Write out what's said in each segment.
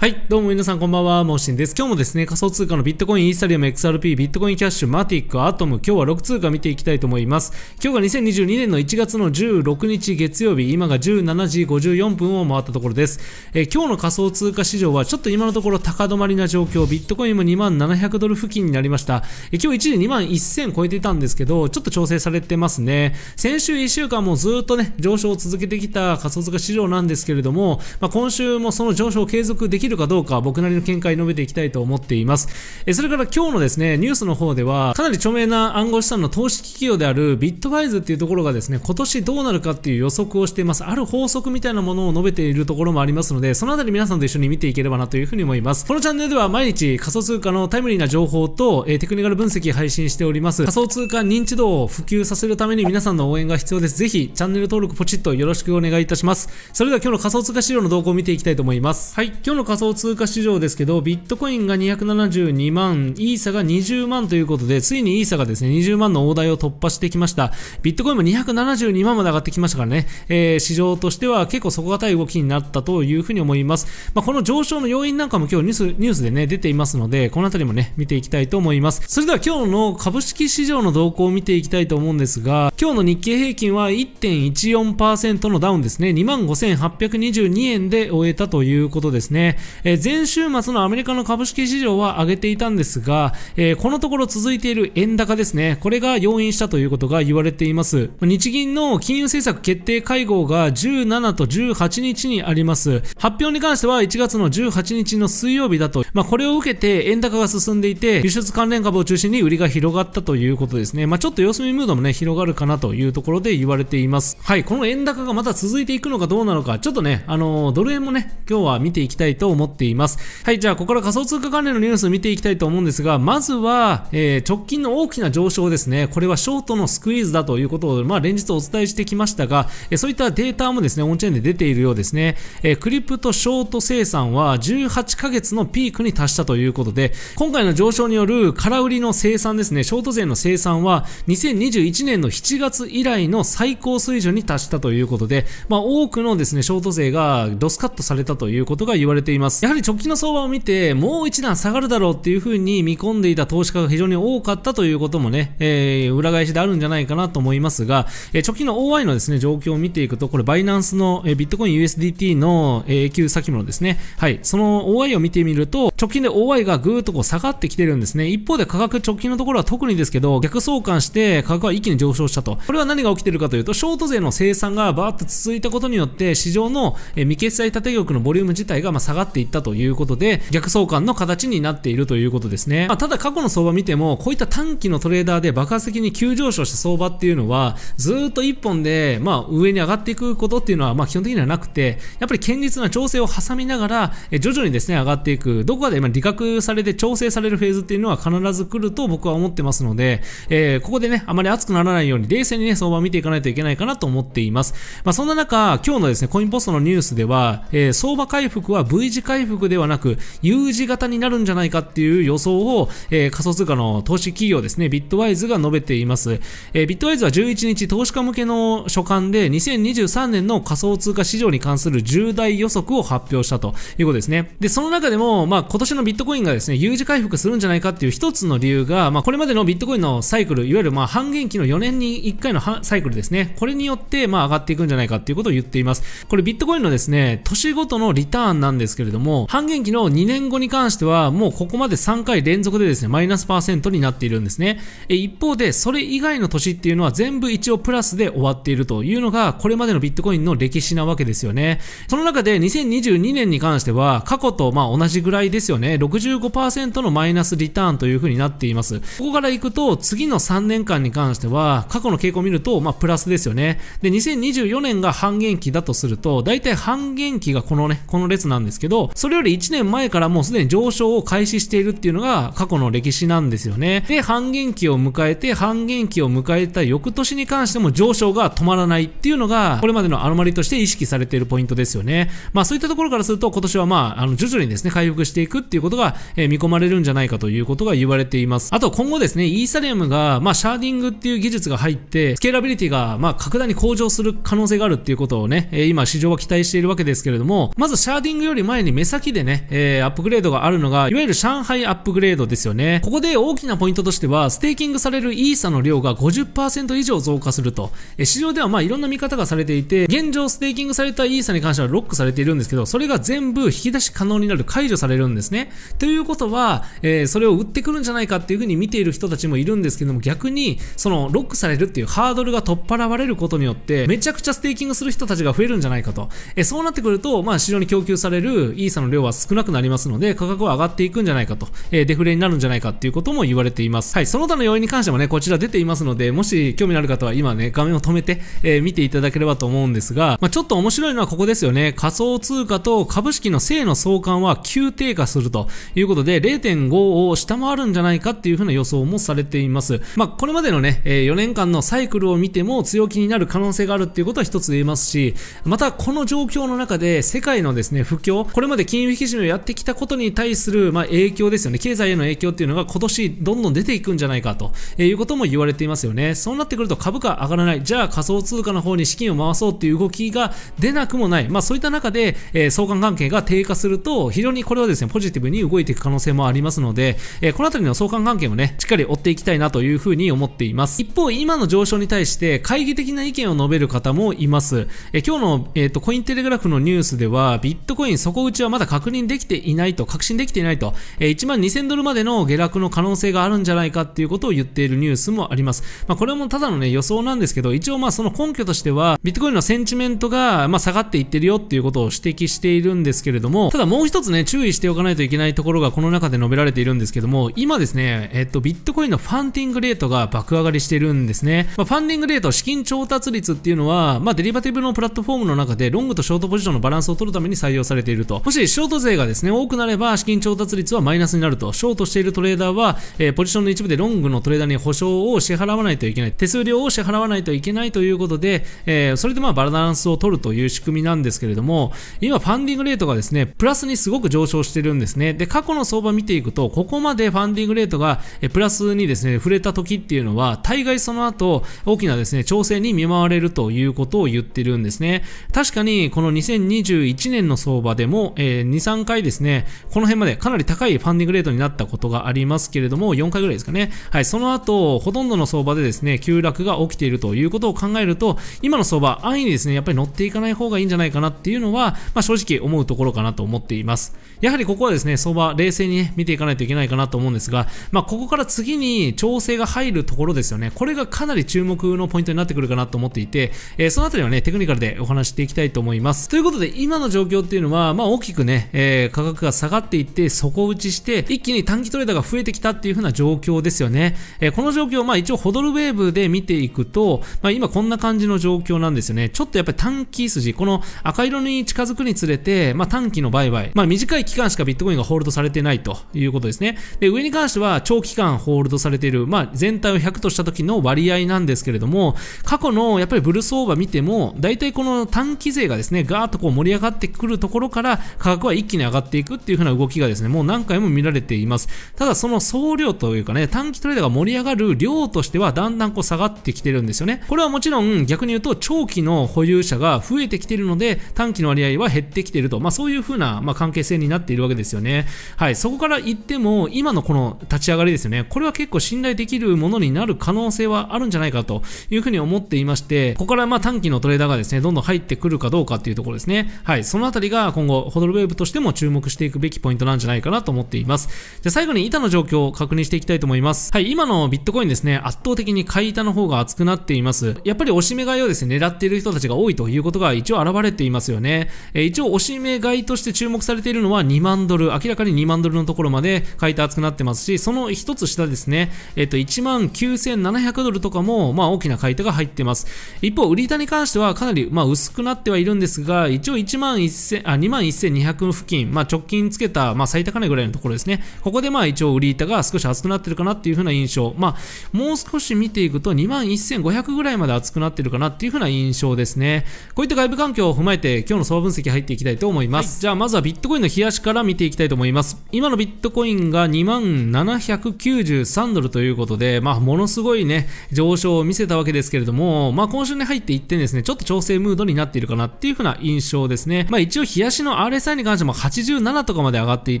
はい、どうも皆さんこんばんは、モーシンです。今日もですね、仮想通貨のビットコイン、イーサリアム、XRP、ビットコインキャッシュ、マティック、アトム、今日は6通貨見ていきたいと思います。今日が2022年の1月の16日月曜日、今が17時54分を回ったところです。えー、今日の仮想通貨市場はちょっと今のところ高止まりな状況、ビットコインも2万700ドル付近になりました。えー、今日一時2万1000超えていたんですけど、ちょっと調整されてますね。先週1週間もずっとね、上昇を続けてきた仮想通貨市場なんですけれども、まあ、今週もその上昇を継続できるるかどうか僕なりの見解述べていきたいと思っています。えそれから今日のですね、ニュースの方では、かなり著名な暗号資産の投資企業であるビットファイズっていうところがですね、今年どうなるかっていう予測をしています。ある法則みたいなものを述べているところもありますので、そのあたり皆さんと一緒に見ていければなというふうに思います。このチャンネルでは毎日仮想通貨のタイムリーな情報と、えテクニカル分析配信しております。仮想通貨認知度を普及させるために皆さんの応援が必要です。ぜひチャンネル登録ポチッとよろしくお願いいたします。それでは今日の仮想通貨資料の動向を見ていきたいと思います。はい、今日の仮想通貨市場ですけど、ビットコインが272万、イーサが20万ということで、ついにイーサがですね、20万の大台を突破してきました。ビットコインも272万まで上がってきましたからね、えー、市場としては結構底堅い動きになったというふうに思います。まあ、この上昇の要因なんかも今日ニュース、ニュースでね、出ていますので、このあたりもね、見ていきたいと思います。それでは今日の株式市場の動向を見ていきたいと思うんですが、今日の日経平均は1.14%のダウンですね、25,822円で終えたということですね。えー、前週末のアメリカの株式市場は上げていたんですが、えー、このところ続いている円高ですね。これが要因したということが言われています。日銀の金融政策決定会合が17と18日にあります。発表に関しては1月の18日の水曜日だと、まあ、これを受けて円高が進んでいて、輸出関連株を中心に売りが広がったということですね。まあ、ちょっと様子見ムードもね、広がるかなというところで言われています。はい、この円高がまた続いていくのかどうなのか、ちょっとね、あのドル円もね、今日は見ていきたいと思います。思っています。はい、じゃあここから仮想通貨関連のニュースを見ていきたいと思うんですが、まずは、えー、直近の大きな上昇ですね。これはショートのスクイーズだということを、まあ連日お伝えしてきましたが、えー、そういったデータもですね、オンチェーンで出ているようですね。えー、クリプトショート生産は18ヶ月のピークに達したということで、今回の上昇による空売りの生産ですね、ショート税の生産は2021年の7月以来の最高水準に達したということで、まあ多くのですね、ショート税がドスカットされたということが言われています。ます。やはり直近の相場を見て、もう一段下がるだろうっていう風に見込んでいた投資家が非常に多かったということもね、えー、裏返しであるんじゃないかなと思いますが、えー、直近の OI のですね、状況を見ていくと、これバイナンスの、えー、ビットコイン USDT の永久先物ですね。はい。その OI を見てみると、直近で OI がぐーっとこう下がってきてるんですね。一方で価格直近のところは特にですけど、逆相関して価格は一気に上昇したと。これは何が起きてるかというと、ショート税の生産がバーッと続いたことによって、市場の、えー、未決済縦玉のボリューム自体がまあ下がってっていったということで、逆相関の形になっているということですね。まあ、ただ過去の相場見ても、こういった短期のトレーダーで爆発的に急上昇した相場っていうのは、ずっと1本で、まあ、上に上がっていくことっていうのは、まあ、基本的にはなくて、やっぱり堅実な調整を挟みながら、え徐々にですね、上がっていく、どこかで、今、利理覚されて調整されるフェーズっていうのは必ず来ると僕は思ってますので、えー、ここでね、あまり熱くならないように、冷静にね、相場を見ていかないといけないかなと思っています。まあ、そんな中、今日のですね、コインポストのニュースでは、えー、相場回復は V 字次回復ではなく U 字型になるんじゃないかっていう予想を、えー、仮想通貨の投資企業ですね、ビットワイズが述べています。えー、ビットワイズは11日投資家向けの所管で2023年の仮想通貨市場に関する重大予測を発表したということですね。で、その中でも、まあ今年のビットコインがですね、U 字回復するんじゃないかっていう一つの理由が、まあこれまでのビットコインのサイクル、いわゆるまあ半減期の4年に1回のサイクルですね、これによってまあ上がっていくんじゃないかっていうことを言っています。これビットコインのですね、年ごとのリターンなんですけどれども、半減期の2年後に関しては、もうここまで3回連続でですね、マイナスパーセントになっているんですね。え一方で、それ以外の年っていうのは全部一応プラスで終わっているというのが、これまでのビットコインの歴史なわけですよね。その中で2022年に関しては、過去とまあ同じぐらいですよね、65%のマイナスリターンという風になっています。ここから行くと、次の3年間に関しては、過去の傾向を見ると、まあプラスですよね。で、2024年が半減期だとすると、大体半減期がこのね、この列なんですけど、それより1年前からもうすでに上昇を開始しているっていうのが過去の歴史なんですよね。で、半減期を迎えて、半減期を迎えた翌年に関しても上昇が止まらないっていうのが、これまでのアロマリとして意識されているポイントですよね。まあそういったところからすると、今年はまあ、あの、徐々にですね、回復していくっていうことが、えー、見込まれるんじゃないかということが言われています。あと今後ですね、イーサリアムが、まあ、シャーディングっていう技術が入って、スケーラビリティが、まあ、格段に向上する可能性があるっていうことをね、えー、今市場は期待しているわけですけれども、まずシャーディングより前にに目先でね、えー、アップグレードがあるのが、いわゆる上海アップグレードですよね。ここで大きなポイントとしては、ステーキングされるイーサの量が50%以上増加すると。えー、市場ではまあいろんな見方がされていて、現状ステーキングされたイーサに関してはロックされているんですけど、それが全部引き出し可能になる、解除されるんですね。ということは、えー、それを売ってくるんじゃないかっていうふうに見ている人たちもいるんですけども、逆に、そのロックされるっていうハードルが取っ払われることによって、めちゃくちゃステーキングする人たちが増えるんじゃないかと。えー、そうなってくると、まあ市場に供給されるイーサの量は少なくなりますので、価格は上がっていくんじゃないかと、えー、デフレになるんじゃないかっていうことも言われています。はい、その他の要因に関してもね、こちら出ていますので、もし興味のある方は今ね、画面を止めて、えー、見ていただければと思うんですが、まあ、ちょっと面白いのはここですよね。仮想通貨と株式の正の相関は急低下するということで、0.5を下回るんじゃないかっていうふうな予想もされています。まあ、これまでのね、え4年間のサイクルを見ても強気になる可能性があるっていうことは一つ言えますし、またこの状況の中で世界のですね、不況、これまで金融引き締めをやってきたことに対する、まあ、影響ですよね。経済への影響っていうのが今年どんどん出ていくんじゃないかとえいうことも言われていますよね。そうなってくると株価上がらない。じゃあ仮想通貨の方に資金を回そうっていう動きが出なくもない。まあそういった中で、えー、相関関係が低下すると非常にこれはですね、ポジティブに動いていく可能性もありますので、えー、このあたりの相関関係もね、しっかり追っていきたいなというふうに思っています。一方、今の上昇に対して懐疑的な意見を述べる方もいます。えー、今日の、えっ、と、コインテレグラフのニュースでは、ビットコイン底打ちはまだ確認できていないと、確信できていないと、え1万2000ドルまでの下落の可能性があるんじゃないかっていうことを言っているニュースもあります。まあ、これもただのね、予想なんですけど、一応まあその根拠としては、ビットコインのセンチメントが、ま下がっていってるよっていうことを指摘しているんですけれども、ただもう一つね、注意しておかないといけないところがこの中で述べられているんですけども、今ですね、えっと、ビットコインのファンディングレートが爆上がりしてるんですね。まあ、ファンディングレート、資金調達率っていうのは、まあ、デリバティブのプラットフォームの中で、ロングとショートポジションのバランスを取るために採用されていると。もしショート勢がですね、多くなれば資金調達率はマイナスになると。ショートしているトレーダーは、えー、ポジションの一部でロングのトレーダーに保証を支払わないといけない。手数料を支払わないといけないということで、えー、それでまあバランスを取るという仕組みなんですけれども、今ファンディングレートがですね、プラスにすごく上昇してるんですね。で、過去の相場見ていくと、ここまでファンディングレートがプラスにですね、触れた時っていうのは、大概その後、大きなですね、調整に見舞われるということを言ってるんですね。確かに、この2021年の相場でも、えー、2、3回ですね、この辺までかなり高いファンディングレートになったことがありますけれども、4回ぐらいですかね。はい、その後、ほとんどの相場でですね、急落が起きているということを考えると、今の相場、安易にですね、やっぱり乗っていかない方がいいんじゃないかなっていうのは、まあ、正直思うところかなと思っています。やはりここはですね、相場、冷静に、ね、見ていかないといけないかなと思うんですが、まあ、ここから次に調整が入るところですよね。これがかなり注目のポイントになってくるかなと思っていて、えー、そのあたりはね、テクニカルでお話していきたいと思います。ということで、今の状況っていうのは、まあ、大きくね、えー、価格が下がっていって、底打ちして、一気に短期トレーダーが増えてきたっていう風な状況ですよね。えー、この状況、まあ一応ホドルウェーブで見ていくと、まあ今こんな感じの状況なんですよね。ちょっとやっぱり短期筋、この赤色に近づくにつれて、まあ短期の売買、まあ短い期間しかビットコインがホールドされてないということですね。で、上に関しては長期間ホールドされている、まあ全体を100とした時の割合なんですけれども、過去のやっぱりブルースオーバー見ても、大体この短期勢がですね、ガーッとこう盛り上がってくるところから、価格は一気に上がっていくっていう風な動きがですね、もう何回も見られています。ただその総量というかね、短期トレードが盛り上がる量としてはだんだんこう下がってきてるんですよね。これはもちろん逆に言うと長期の保有者が増えてきてるので、短期の割合は減ってきてると、まあそういう風な、まあ、関係性になっているわけですよね。はい、そこから言っても、今のこの立ち上がりですよね、これは結構信頼できるものになる可能性はあるんじゃないかという風に思っていまして、ここからまあ短期のトレーダーがですね、どんどん入ってくるかどうかっていうところですね。はい、そのあたりが今後、ドルウェーブとしても注目していくべきポイントなんじゃないかなと思っています。じゃ最後に板の状況を確認していきたいと思います。はい、今のビットコインですね、圧倒的に買い板の方が厚くなっています。やっぱり押し目買いをですね、狙っている人たちが多いということが一応現れていますよね。えー、一応押し目買いとして注目されているのは2万ドル、明らかに2万ドルのところまで買い板厚くなってますし、その一つ下ですね、えっ、ー、と、1万9700ドルとかも、まあ大きな買い手が入ってます。一方、売り板に関してはかなり、まあ薄くなってはいるんですが、一応1万1000、あ、2万1000 2 0 0付近、まあ、直近つけた、まあ、最高値ぐらいのところですね。ここでまあ一応売り板が少し厚くなってるかなっていう風な印象。まあ、もう少し見ていくと21,500ぐらいまで厚くなってるかなっていう風な印象ですね。こういった外部環境を踏まえて今日の相場分析入っていきたいと思います。はい、じゃあまずはビットコインの冷やしから見ていきたいと思います。今のビットコインが2793ドルということで、まあ、ものすごいね、上昇を見せたわけですけれども、まあ、今週に入って一点ですね、ちょっと調整ムードになっているかなっていう風な印象ですね。まあ、一応冷やしの RSI MSI に関しても87とかまで上がってい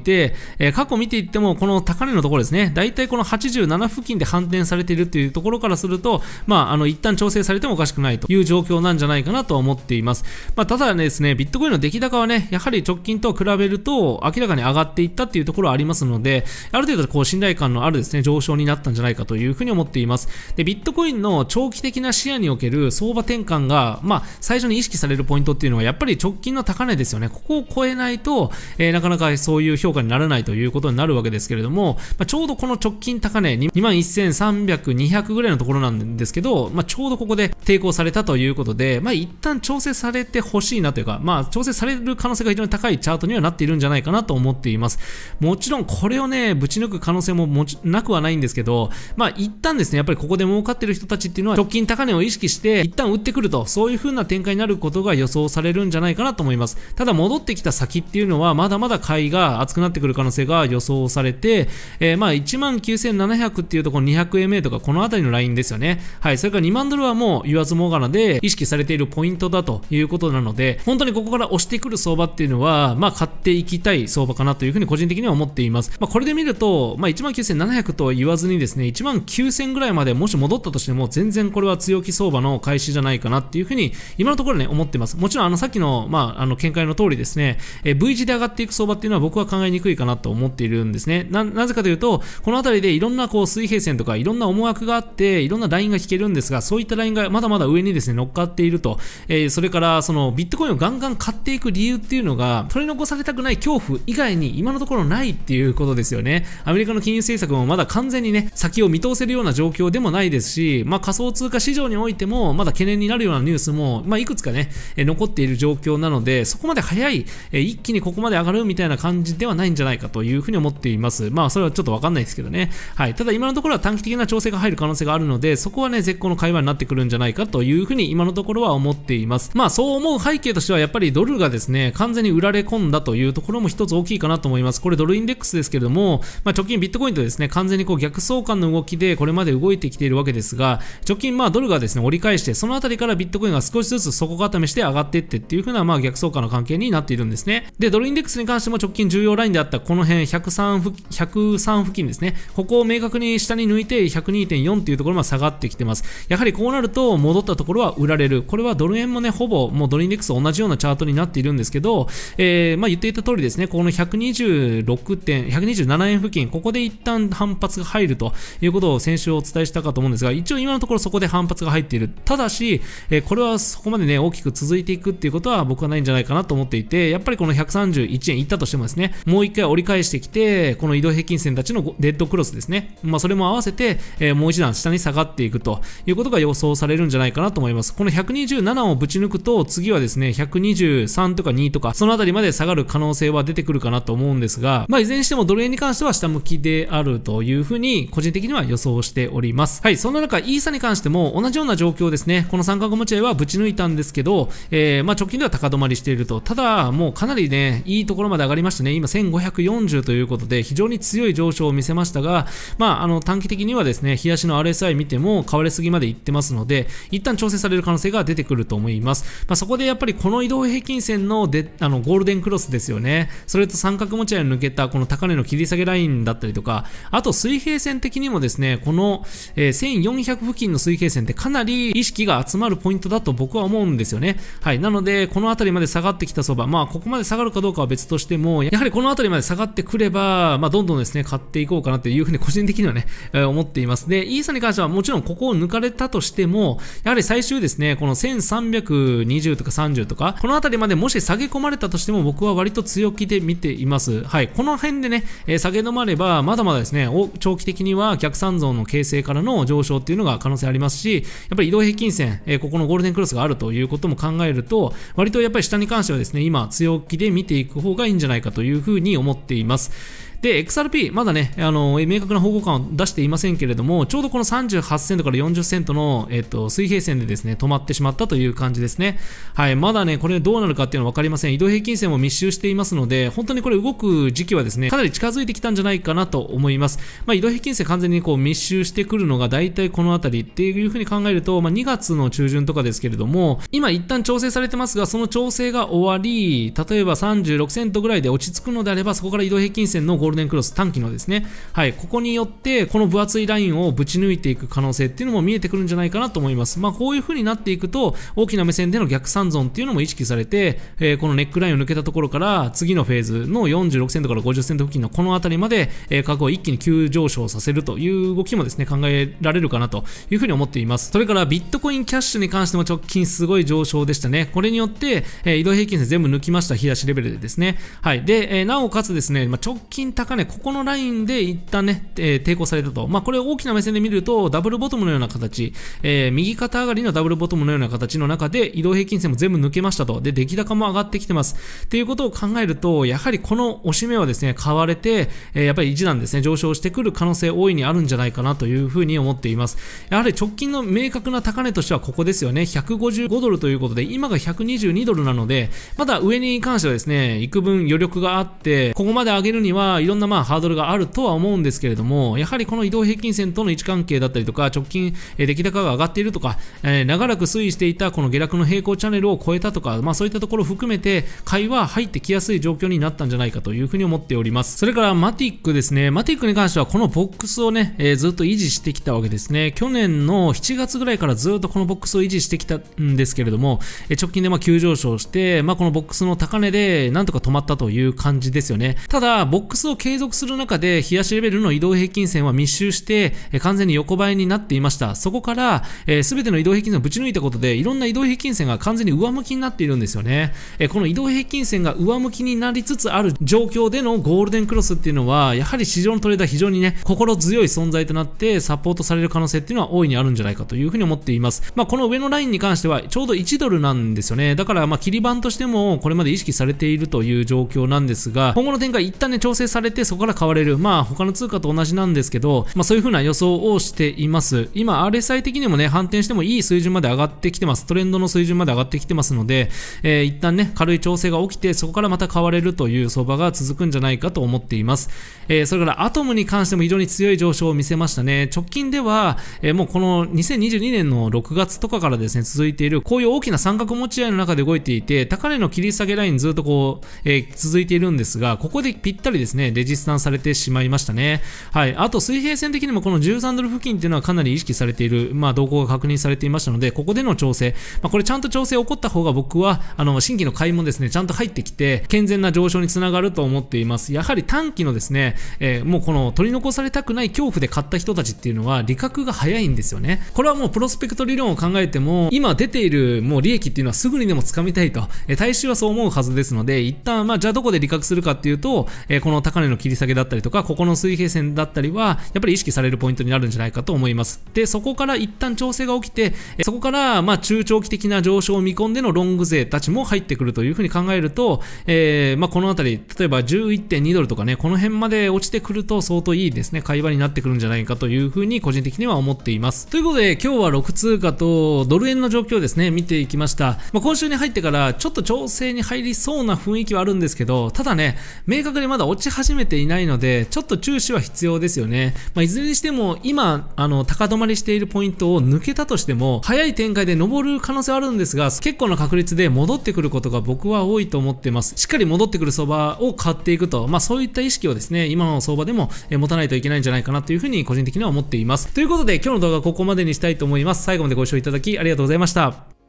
て、えー、過去見ていっても、この高値のところですね、大体この87付近で反転されているというところからすると、まあ、あの、一旦調整されてもおかしくないという状況なんじゃないかなと思っています。まあ、ただですね、ビットコインの出来高はね、やはり直近と比べると、明らかに上がっていったっていうところはありますので、ある程度、こう、信頼感のあるですね、上昇になったんじゃないかというふうに思っています。で、ビットコインの長期的な視野における相場転換が、まあ、最初に意識されるポイントっていうのは、やっぱり直近の高値ですよね。ここを超えれないと、えー、なかなかそういう評価にならないということになるわけですけれども、まあ、ちょうどこの直近高値21,300、200ぐらいのところなんですけど、まあ、ちょうどここで抵抗されたということで、まあ、一旦調整されてほしいなというか、まあ、調整される可能性が非常に高いチャートにはなっているんじゃないかなと思っています。もちろんこれをね、ぶち抜く可能性ももちなくはないんですけど、まあ、一旦ですね、やっぱりここで儲かってる人たちっていうのは直近高値を意識して、一旦売ってくると、そういう風な展開になることが予想されるんじゃないかなと思います。ただ戻ってきたた先っていうのはまだまだ買いが厚くなってくる可能性が予想されて、えー、まあ19,700っていうとこの 200MA とかこの辺りのラインですよね。はい、それから2万ドルはもう言わずもがなで意識されているポイントだということなので、本当にここから押してくる相場っていうのは、まあ買っていきたい相場かなというふうに個人的には思っています。まあこれで見ると、まあ19,700とは言わずにですね、19,000ぐらいまでもし戻ったとしても全然これは強気相場の開始じゃないかなっていうふうに今のところね、思ってます。もちろんあのさっきの、まああの見解の通りですね、え V 字で上がっていく相場っていうのは僕は考えにくいかなと思っているんですね。な、なぜかというと、この辺りでいろんなこう水平線とかいろんな思惑があって、いろんなラインが引けるんですが、そういったラインがまだまだ上にですね、乗っかっていると。えー、それからそのビットコインをガンガン買っていく理由っていうのが、取り残されたくない恐怖以外に今のところないっていうことですよね。アメリカの金融政策もまだ完全にね、先を見通せるような状況でもないですし、まあ仮想通貨市場においても、まだ懸念になるようなニュースも、まあいくつかね、え残っている状況なので、そこまで早い、え一気にここまで上がるみたいな感じではないんじゃないかというふうに思っています。まあ、それはちょっとわかんないですけどね。はい。ただ、今のところは短期的な調整が入る可能性があるので、そこはね、絶好の会話になってくるんじゃないかというふうに今のところは思っています。まあ、そう思う背景としては、やっぱりドルがですね、完全に売られ込んだというところも一つ大きいかなと思います。これドルインデックスですけれども、まあ、直近ビットコインとですね、完全にこう逆相関の動きでこれまで動いてきているわけですが、直近まあドルがですね、折り返して、そのあたりからビットコインが少しずつ底固めして上がっていってっていう風なまあ逆相関の関係になっているんです。ですね。で、ドルインデックスに関しても直近重要ラインであったこの辺103付 ,103 付近ですね。ここを明確に下に抜いて102.4っていうところまで下がってきてます。やはりこうなると戻ったところは売られる。これはドル円もね、ほぼもうドルインデックスと同じようなチャートになっているんですけど、えー、まあ言っていた通りですね、この126点、127円付近、ここで一旦反発が入るということを先週お伝えしたかと思うんですが、一応今のところそこで反発が入っている。ただし、えー、これはそこまでね、大きく続いていくっていうことは僕はないんじゃないかなと思っていて、やっぱりぱりこの131円いったとしてもですね、もう一回折り返してきて、この移動平均線たちのデッドクロスですね。まあ、それも合わせて、えー、もう一段下に下がっていくということが予想されるんじゃないかなと思います。この127をぶち抜くと、次はですね、123とか2とか、そのあたりまで下がる可能性は出てくるかなと思うんですが、まあ、いずれにしてもドル円に関しては下向きであるというふうに、個人的には予想しております。はい、そんな中、イーサに関しても同じような状況ですね。この三角持ち合いはぶち抜いたんですけど、えー、まあ、直近では高止まりしていると。ただ、もうかなりね、いいところまで上がりましたね。今1540ということで、非常に強い上昇を見せましたが、まあ、あの、短期的にはですね、冷やしの RSI 見ても、買われすぎまでいってますので、一旦調整される可能性が出てくると思います。まあ、そこでやっぱりこの移動平均線のであのゴールデンクロスですよね。それと三角持ち合いを抜けたこの高値の切り下げラインだったりとか、あと水平線的にもですね、この、えー、1400付近の水平線ってかなり意識が集まるポイントだと僕は思うんですよね。はい。なので、この辺りまで下がってきた相場、まあ、ここまで下がるかどうかは別としても、やはりこの辺りまで下がってくれば、まあ、どんどんですね、買っていこうかなというふうに個人的にはね、えー、思っています。で、イーサに関してはもちろんここを抜かれたとしても、やはり最終ですね、この1320とか30とか、この辺りまでもし下げ込まれたとしても僕は割と強気で見ています。はい。この辺でね、えー、下げ止まれば、まだまだですね、長期的には逆三像の形成からの上昇っていうのが可能性ありますし、やっぱり移動平均線、えー、ここのゴールデンクロスがあるということも考えると、割とやっぱり下に関してはですね、今強置で見ていく方がいいんじゃないかというふうに思っています。で、XRP、まだね、あの、明確な方向感を出していませんけれども、ちょうどこの38セントから40セントの、えっと、水平線でですね、止まってしまったという感じですね。はい、まだね、これどうなるかっていうのは分かりません。移動平均線も密集していますので、本当にこれ動く時期はですね、かなり近づいてきたんじゃないかなと思います。まあ、移動平均線完全にこう密集してくるのが大体この辺りっていうふうに考えると、まあ、2月の中旬とかですけれども、今一旦調整されてますが、その調整が終わり、例えば36セントぐらいで落ち着くのであれば、そこから移動平均線のゴールデンクロス短期のですね、はい、ここによって、この分厚いラインをぶち抜いていく可能性っていうのも見えてくるんじゃないかなと思います。まあ、こういう風になっていくと、大きな目線での逆三尊っていうのも意識されて、えー、このネックラインを抜けたところから、次のフェーズの46セントから50セント付近のこの辺りまで、えー、価格を一気に急上昇させるという動きもですね、考えられるかなという風に思っています。それから、ビットコインキャッシュに関しても直近すごい上昇でしたね。これによって、えー、移動平均線全部抜きました、日足レベルでですね。はい。で、えー、なおかつですね、まあ、直近高値、ここのラインで一旦ね、えー、抵抗されたと。まあ、これを大きな目線で見ると、ダブルボトムのような形、えー、右肩上がりのダブルボトムのような形の中で、移動平均線も全部抜けましたと。で、出来高も上がってきてます。っていうことを考えると、やはりこの押し目はですね、買われて、えー、やっぱり一段ですね、上昇してくる可能性大いにあるんじゃないかなというふうに思っています。やはり直近の明確な高値としてはここですよね。155ドルということで、今が122ドルなので、まだ上に関してはですね、幾分余力があって、ここまで上げるには、ろんなまあハードルがあるとは思うんですけれども、やはりこの移動平均線との位置関係だったりとか、直近、え出来高が上がっているとか、え長らく推移していたこの下落の平行チャンネルを超えたとか、まあそういったところを含めて、買いは入ってきやすい状況になったんじゃないかというふうに思っております。それからマティックですね。マティックに関してはこのボックスをね、えー、ずっと維持してきたわけですね。去年の7月ぐらいからずっとこのボックスを維持してきたんですけれども、え直近でま急上昇して、まあこのボックスの高値でなんとか止まったという感じですよね。ただ、ボックスを継続する中で、冷やしレベルの移動平均線は密集して、完全に横ばいになっていました。そこから、す、べ、ての移動平均線をぶち抜いたことで、いろんな移動平均線が完全に上向きになっているんですよね。えこの移動平均線が上向きになりつつある状況でのゴールデンクロスっていうのは、やはり市場のトレーダー非常にね、心強い存在となって、サポートされる可能性っていうのは大いにあるんじゃないかというふうに思っています。まあ、この上のラインに関しては、ちょうど1ドルなんですよね。だから、まあ、切り板としても、これまで意識されているという状況なんですが、今後の展開一旦ね、調整されれてそこから買われる。まあ他の通貨と同じなんですけど、まあそういう風な予想をしています。今 RSI 的にもね、反転してもいい水準まで上がってきてます。トレンドの水準まで上がってきてますので、えー、一旦ね、軽い調整が起きて、そこからまた買われるという相場が続くんじゃないかと思っています。えー、それからアトムに関しても非常に強い上昇を見せましたね。直近では、えー、もうこの2022年の6月とかからですね、続いている、こういう大きな三角持ち合いの中で動いていて、高値の切り下げラインずっとこう、えー、続いているんですが、ここでぴったりですね、レジスタンされてしまいましたね。はい。あと、水平線的にもこの13ドル付近っていうのはかなり意識されている、まあ、動向が確認されていましたので、ここでの調整、まあ、これちゃんと調整起こった方が僕は、あの、新規の買いもですね、ちゃんと入ってきて、健全な上昇につながると思っています。やはり短期のですね、えー、もうこの取り残されたくない恐怖で買った人たちっていうのは、利確が早いんですよね。これはもうプロスペクト理論を考えても、今出ているもう利益っていうのはすぐにでも掴みたいと、えー、大衆はそう思うはずですので、一旦、まあ、じゃあどこで利確するかっていうと、えー、この高金の切り下げだったりとか、ここの水平線だったりは、やっぱり意識されるポイントになるんじゃないかと思います。で、そこから一旦調整が起きて、そこから、まあ、中長期的な上昇を見込んでのロング勢たちも入ってくるというふうに考えると、えー、まあ、このあたり、例えば11.2ドルとかね、この辺まで落ちてくると相当いいですね、買い場になってくるんじゃないかというふうに個人的には思っています。ということで、今日は6通貨とドル円の状況ですね、見ていきました。まあ、今週に入ってから、ちょっと調整に入りそうな雰囲気はあるんですけど、ただね、明確にまだ落ち始め始めていないので、ちょっと注視は必要ですよね。まあ、いずれにしても、今、あの、高止まりしているポイントを抜けたとしても、早い展開で登る可能性はあるんですが、結構な確率で戻ってくることが僕は多いと思ってます。しっかり戻ってくる相場を買っていくと、まあ、そういった意識をですね、今の相場でも持たないといけないんじゃないかなというふうに個人的には思っています。ということで、今日の動画はここまでにしたいと思います。最後までご視聴いただきありがとうございました。